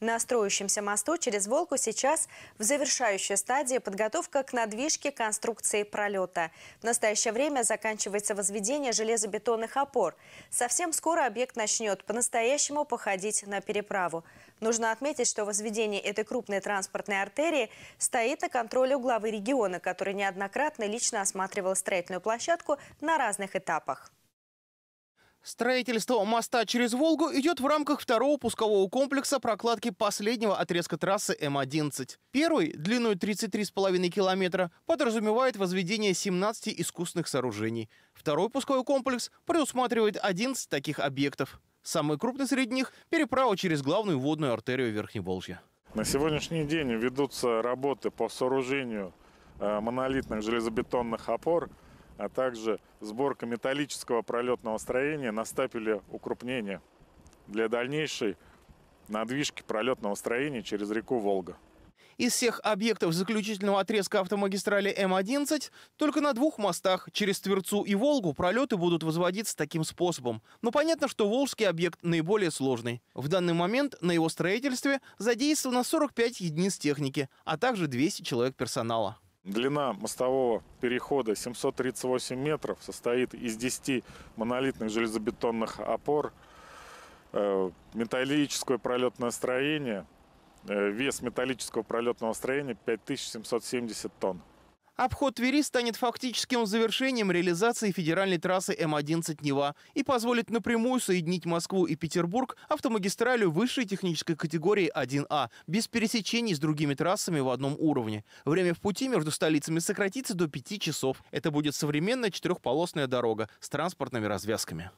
На строящемся мосту через Волку сейчас в завершающей стадии подготовка к надвижке конструкции пролета. В настоящее время заканчивается возведение железобетонных опор. Совсем скоро объект начнет по-настоящему походить на переправу. Нужно отметить, что возведение этой крупной транспортной артерии стоит на контроле у главы региона, который неоднократно лично осматривал строительную площадку на разных этапах. Строительство моста через Волгу идет в рамках второго пускового комплекса прокладки последнего отрезка трассы М-11. Первый, длиной 33,5 километра, подразумевает возведение 17 искусственных сооружений. Второй пусковой комплекс предусматривает 11 таких объектов. Самый крупный среди них – переправа через главную водную артерию Верхневолжья. На сегодняшний день ведутся работы по сооружению э, монолитных железобетонных опор – а также сборка металлического пролетного строения на стапеле укрупнения для дальнейшей надвижки пролетного строения через реку Волга. Из всех объектов заключительного отрезка автомагистрали М-11 только на двух мостах через Тверцу и Волгу пролеты будут возводиться таким способом. Но понятно, что Волжский объект наиболее сложный. В данный момент на его строительстве задействовано 45 единиц техники, а также 200 человек персонала. Длина мостового перехода 738 метров, состоит из 10 монолитных железобетонных опор, э, металлическое пролетное строение, э, вес металлического пролетного строения 5770 тонн. Обход Твери станет фактическим завершением реализации федеральной трассы М-11 Нева и позволит напрямую соединить Москву и Петербург автомагистралью высшей технической категории 1А без пересечений с другими трассами в одном уровне. Время в пути между столицами сократится до 5 часов. Это будет современная четырехполосная дорога с транспортными развязками.